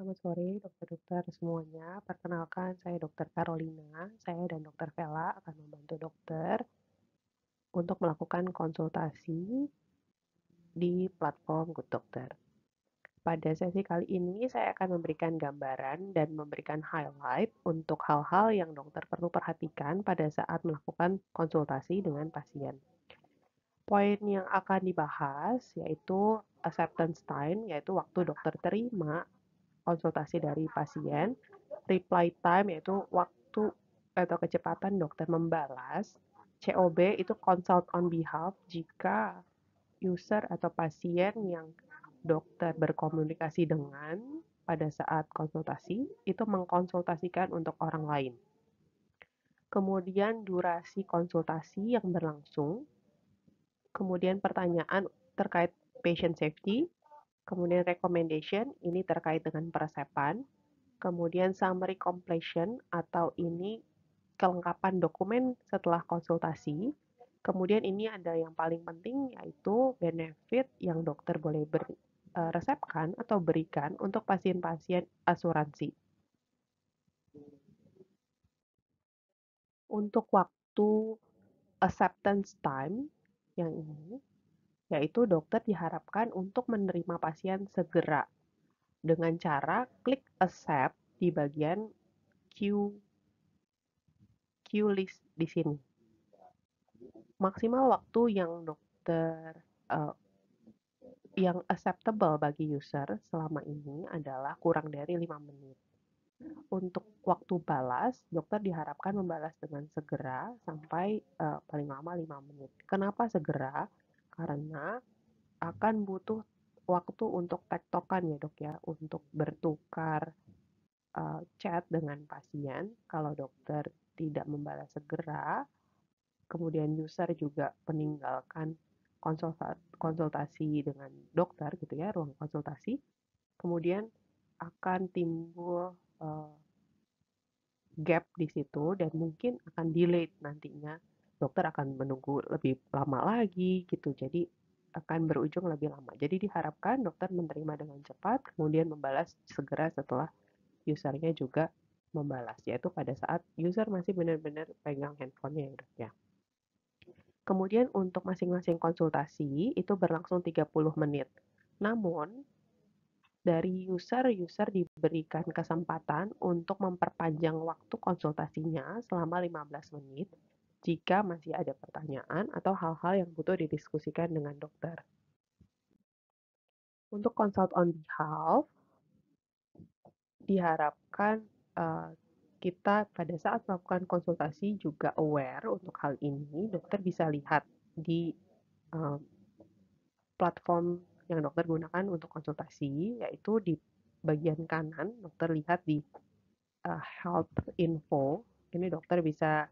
Selamat sore dokter-dokter semuanya. Perkenalkan saya Dokter Carolina. Saya dan Dokter Vela akan membantu dokter untuk melakukan konsultasi di platform Good Doctor. Pada sesi kali ini saya akan memberikan gambaran dan memberikan highlight untuk hal-hal yang dokter perlu perhatikan pada saat melakukan konsultasi dengan pasien. Poin yang akan dibahas yaitu acceptance time, yaitu waktu dokter terima konsultasi dari pasien, reply time yaitu waktu atau kecepatan dokter membalas, COB itu consult on behalf jika user atau pasien yang dokter berkomunikasi dengan pada saat konsultasi itu mengkonsultasikan untuk orang lain. Kemudian durasi konsultasi yang berlangsung. Kemudian pertanyaan terkait patient safety, kemudian recommendation, ini terkait dengan peresepan, kemudian summary completion atau ini kelengkapan dokumen setelah konsultasi, kemudian ini ada yang paling penting yaitu benefit yang dokter boleh eh, resepkan atau berikan untuk pasien-pasien asuransi. Untuk waktu acceptance time yang ini, yaitu dokter diharapkan untuk menerima pasien segera dengan cara klik accept di bagian Q Q list di sini. Maksimal waktu yang dokter uh, yang acceptable bagi user selama ini adalah kurang dari 5 menit. Untuk waktu balas, dokter diharapkan membalas dengan segera sampai uh, paling lama 5 menit. Kenapa segera? karena akan butuh waktu untuk tektokan ya dok ya, untuk bertukar uh, chat dengan pasien kalau dokter tidak membalas segera, kemudian user juga meninggalkan konsultasi, konsultasi dengan dokter gitu ya, ruang konsultasi, kemudian akan timbul uh, gap di situ dan mungkin akan delay nantinya dokter akan menunggu lebih lama lagi gitu. Jadi akan berujung lebih lama. Jadi diharapkan dokter menerima dengan cepat, kemudian membalas segera setelah usernya juga membalas, yaitu pada saat user masih benar-benar pegang handphonenya ya dok ya. Kemudian untuk masing-masing konsultasi itu berlangsung 30 menit. Namun dari user-user diberikan kesempatan untuk memperpanjang waktu konsultasinya selama 15 menit jika masih ada pertanyaan atau hal-hal yang butuh didiskusikan dengan dokter. Untuk consult on behalf, diharapkan uh, kita pada saat melakukan konsultasi juga aware untuk hal ini, dokter bisa lihat di um, platform yang dokter gunakan untuk konsultasi, yaitu di bagian kanan, dokter lihat di uh, eh, health info. Ini dokter bisa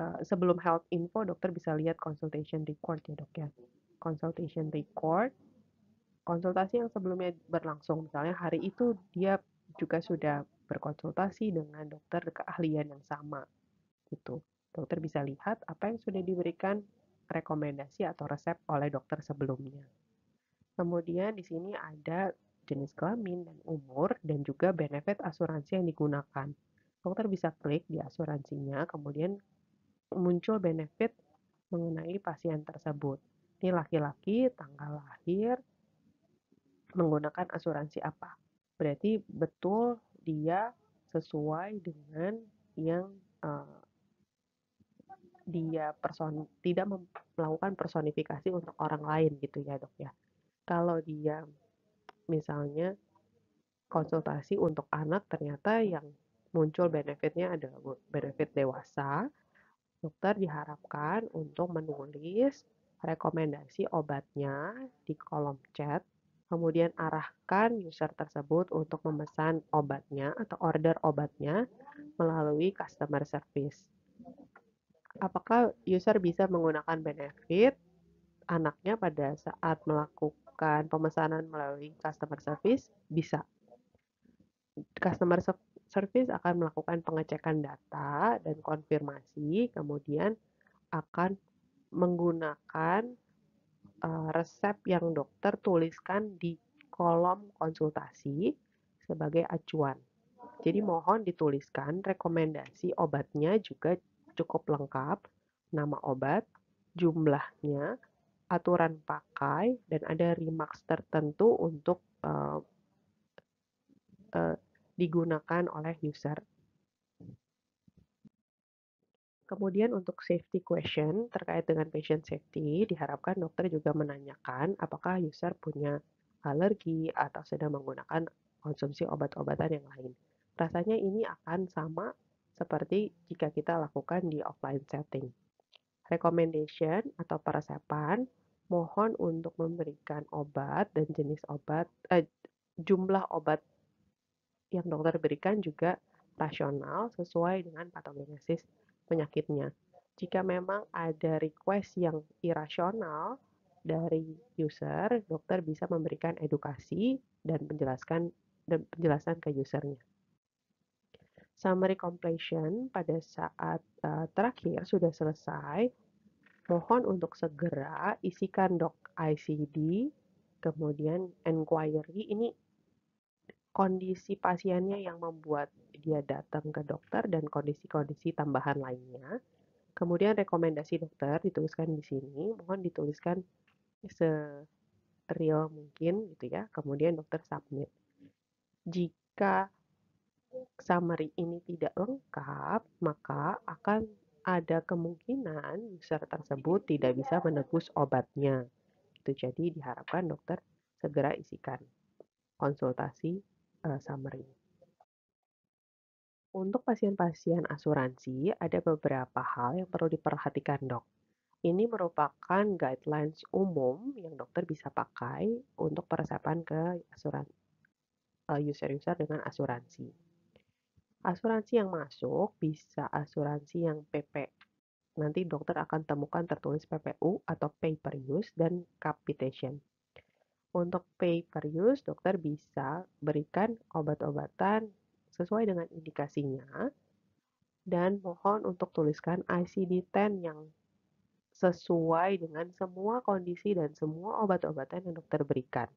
Eh, sebelum health info dokter bisa lihat consultation record ya dok ya. Consultation record, konsultasi yang sebelumnya berlangsung misalnya hari itu dia juga sudah berkonsultasi dengan dokter keahlian yang sama gitu. Dokter bisa lihat apa yang sudah diberikan rekomendasi atau resep oleh dokter sebelumnya. Kemudian di sini ada jenis kelamin dan umur dan juga benefit asuransi yang digunakan. Dokter bisa klik di asuransinya, kemudian muncul benefit mengenai pasien tersebut. Ini laki-laki, tanggal lahir, menggunakan asuransi apa. Berarti betul dia sesuai dengan yang uh, dia person tidak melakukan personifikasi untuk orang lain gitu ya dok ya. Kalau dia misalnya konsultasi untuk anak ternyata yang muncul benefitnya adalah benefit dewasa, dokter diharapkan untuk menulis rekomendasi obatnya di kolom chat, kemudian arahkan user tersebut untuk memesan obatnya atau order obatnya melalui customer service. Apakah user bisa menggunakan benefit anaknya pada saat melakukan pemesanan melalui customer service? Bisa. Customer service service akan melakukan pengecekan data dan konfirmasi, kemudian akan menggunakan uh, resep yang dokter tuliskan di kolom konsultasi sebagai acuan. Jadi mohon dituliskan rekomendasi obatnya juga cukup lengkap, nama obat, jumlahnya, aturan pakai, dan ada remarks tertentu untuk uh, uh, digunakan oleh user. Kemudian untuk safety question terkait dengan patient safety, diharapkan dokter juga menanyakan apakah user punya alergi atau sedang menggunakan konsumsi obat-obatan yang lain. Rasanya ini akan sama seperti jika kita lakukan di offline setting. Recommendation atau peresepan, mohon untuk memberikan obat dan jenis obat, eh, jumlah obat yang dokter berikan juga rasional sesuai dengan patogenesis penyakitnya. Jika memang ada request yang irasional dari user, dokter bisa memberikan edukasi dan penjelaskan dan penjelasan ke usernya. Summary completion pada saat uh, terakhir sudah selesai. Mohon untuk segera isikan doc ICD, kemudian inquiry. Ini kondisi pasiennya yang membuat dia datang ke dokter dan kondisi-kondisi tambahan lainnya. Kemudian rekomendasi dokter dituliskan di sini, mohon dituliskan se-real mungkin gitu ya. Kemudian dokter submit. Jika summary ini tidak lengkap, maka akan ada kemungkinan user tersebut tidak bisa menebus obatnya. Itu jadi diharapkan dokter segera isikan konsultasi uh, summary. Untuk pasien-pasien asuransi, ada beberapa hal yang perlu diperhatikan, Dok. Ini merupakan guidelines umum yang dokter bisa pakai untuk peresapan ke user eh, user-user dengan asuransi. Asuransi yang masuk bisa asuransi yang PP. Nanti dokter akan temukan tertulis PPU atau Paper use dan capitation. Untuk pay per use, dokter bisa berikan obat-obatan sesuai dengan indikasinya dan mohon untuk tuliskan ICD-10 yang sesuai dengan semua kondisi dan semua obat-obatan yang dokter berikan.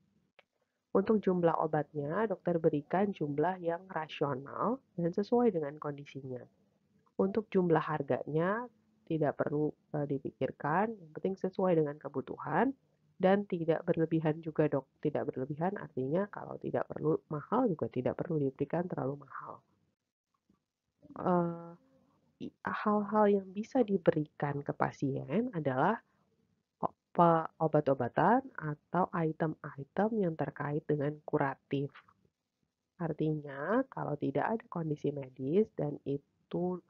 Untuk jumlah obatnya, dokter berikan jumlah yang rasional dan sesuai dengan kondisinya. Untuk jumlah harganya, tidak perlu eh, dipikirkan, yang penting sesuai dengan kebutuhan dan tidak berlebihan juga dok. Tidak berlebihan artinya kalau tidak perlu mahal juga tidak perlu diberikan terlalu mahal. hal eh, hal-hal yang bisa diberikan ke pasien adalah obat-obatan atau item-item yang terkait dengan kuratif. Artinya, kalau tidak ada kondisi medis dan itu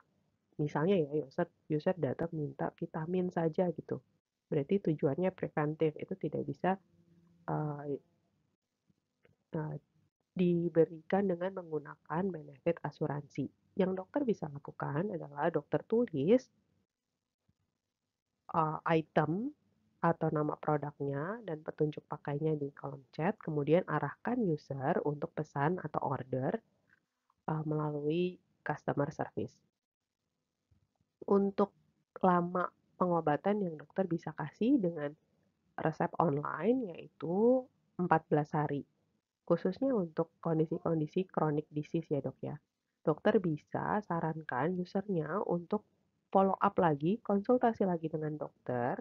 misalnya ya user, user datang minta vitamin saja gitu berarti tujuannya preventif itu tidak bisa uh, uh, diberikan dengan menggunakan benefit asuransi. Yang dokter bisa lakukan adalah dokter tulis uh, item atau nama produknya dan petunjuk pakainya di kolom chat, kemudian arahkan user untuk pesan atau order uh, melalui customer service. Untuk lama pengobatan yang dokter bisa kasih dengan resep online yaitu 14 hari. Khususnya untuk kondisi-kondisi kronik disease ya dok ya. Dokter bisa sarankan usernya untuk follow up lagi, konsultasi lagi dengan dokter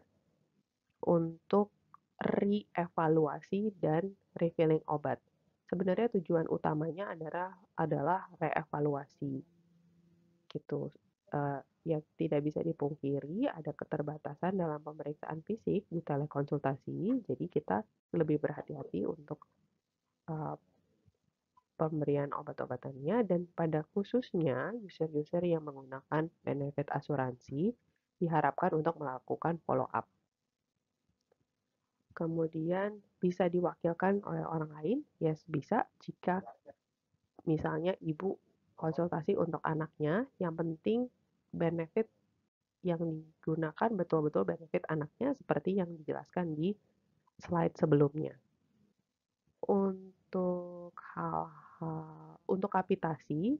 untuk reevaluasi dan refilling obat. Sebenarnya tujuan utamanya adalah adalah reevaluasi. Gitu uh, eh, yang tidak bisa dipungkiri ada keterbatasan dalam pemeriksaan fisik di telekonsultasi. Jadi kita lebih berhati-hati untuk uh, pemberian obat-obatannya dan pada khususnya user-user yang menggunakan benefit asuransi diharapkan untuk melakukan follow up. Kemudian bisa diwakilkan oleh orang lain? Yes, bisa jika misalnya ibu konsultasi untuk anaknya, yang penting benefit yang digunakan betul-betul benefit anaknya seperti yang dijelaskan di slide sebelumnya. Untuk hal-hal untuk kapitasi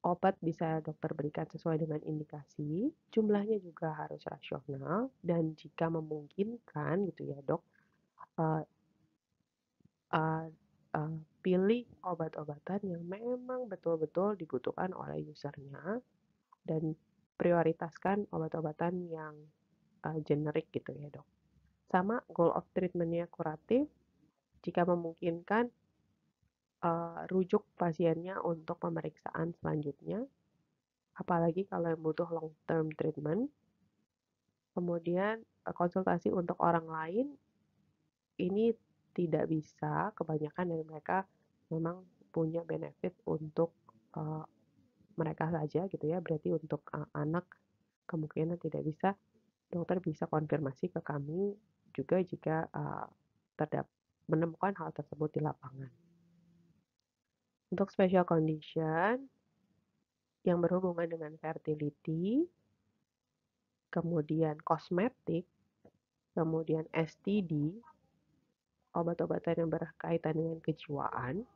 obat bisa dokter berikan sesuai dengan indikasi, jumlahnya juga harus rasional dan jika memungkinkan gitu ya dok, uh, uh, uh, pilih obat-obatan yang memang betul-betul dibutuhkan oleh usernya dan prioritaskan obat-obatan yang uh, generik gitu ya dok. Sama goal of treatmentnya kuratif, jika memungkinkan uh, rujuk pasiennya untuk pemeriksaan selanjutnya, apalagi kalau yang butuh long term treatment. Kemudian uh, konsultasi untuk orang lain ini tidak bisa, kebanyakan dari mereka memang punya benefit untuk uh, mereka saja gitu ya berarti untuk uh, anak kemungkinan tidak bisa dokter bisa konfirmasi ke kami juga jika uh, eh, terdapat menemukan hal tersebut di lapangan. Untuk special condition yang berhubungan dengan fertility, kemudian kosmetik, kemudian STD, obat-obatan yang berkaitan dengan kejiwaan,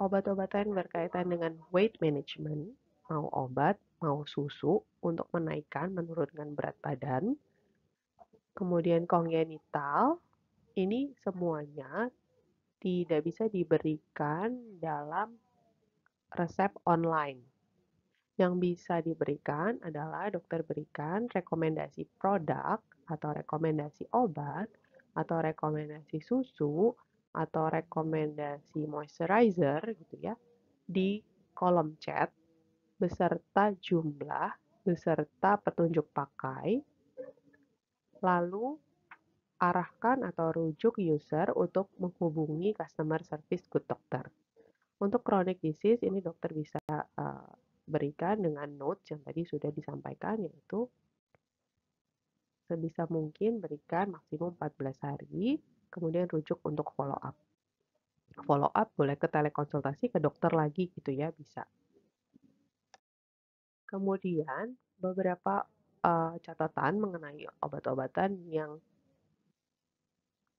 obat-obatan berkaitan dengan weight management, mau obat, mau susu untuk menaikkan, menurunkan berat badan. Kemudian kongenital, ini semuanya tidak bisa diberikan dalam resep online. Yang bisa diberikan adalah dokter berikan rekomendasi produk atau rekomendasi obat atau rekomendasi susu atau rekomendasi moisturizer gitu ya di kolom chat beserta jumlah beserta petunjuk pakai lalu arahkan atau rujuk user untuk menghubungi customer service Good Doctor. Untuk chronic disease ini dokter bisa uh, berikan dengan notes yang tadi sudah disampaikan yaitu sebisa mungkin berikan maksimum 14 hari kemudian rujuk untuk follow up. Follow up boleh ke telekonsultasi ke dokter lagi gitu ya, bisa. Kemudian beberapa uh, catatan mengenai obat-obatan yang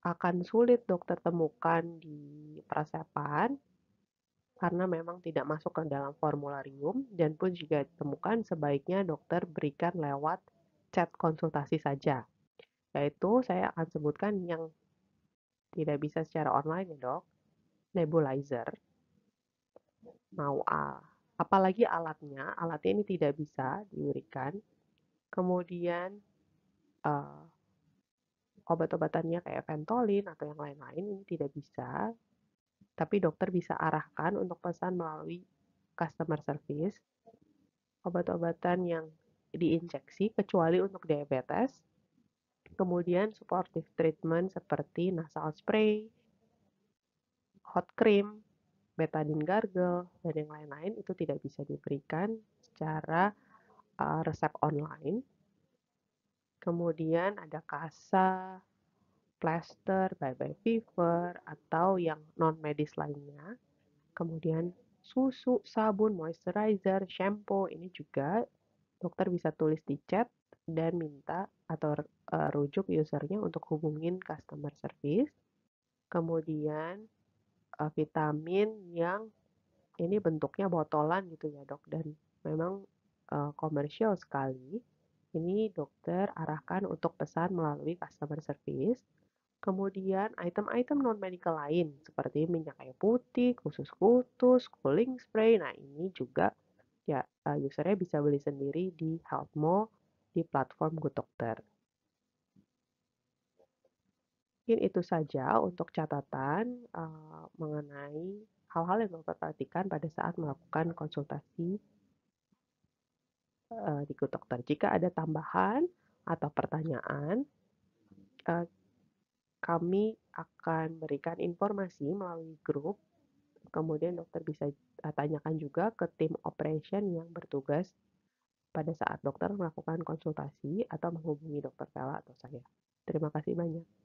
akan sulit dokter temukan di persiapan karena memang tidak masuk ke dalam formularium dan pun jika ditemukan sebaiknya dokter berikan lewat chat konsultasi saja. Yaitu saya akan sebutkan yang tidak bisa secara online ya dok. Nebulizer. Mau A. Apalagi alatnya, alatnya ini tidak bisa diberikan. Kemudian uh, obat-obatannya kayak Ventolin atau yang lain-lain ini tidak bisa. Tapi dokter bisa arahkan untuk pesan melalui customer service. Obat-obatan yang diinjeksi kecuali untuk diabetes Kemudian supportive treatment seperti nasal spray, hot cream, betadine gargle, dan yang lain-lain itu tidak bisa diberikan secara uh, resep online. Kemudian ada kasa, plaster, bye-bye fever, atau yang non-medis lainnya. Kemudian susu, sabun, moisturizer, shampoo, ini juga dokter bisa tulis di chat dan minta atau uh, rujuk usernya untuk hubungin customer service. Kemudian uh, vitamin yang ini bentuknya botolan gitu ya dok dan memang uh, komersial sekali. Ini dokter arahkan untuk pesan melalui customer service. Kemudian item-item non-medical lain seperti minyak kayu putih, khusus kutus, cooling spray. Nah ini juga ya usernya bisa beli sendiri di HealthMo di platform Doctor. Mungkin itu saja untuk catatan uh, mengenai hal-hal yang Bapak perhatikan pada saat melakukan konsultasi uh, di Dokter. Jika ada tambahan atau pertanyaan, uh, kami akan berikan informasi melalui grup. Kemudian dokter bisa tanyakan juga ke tim operation yang bertugas pada saat dokter melakukan konsultasi atau menghubungi dokter Tela atau saya. Terima kasih banyak.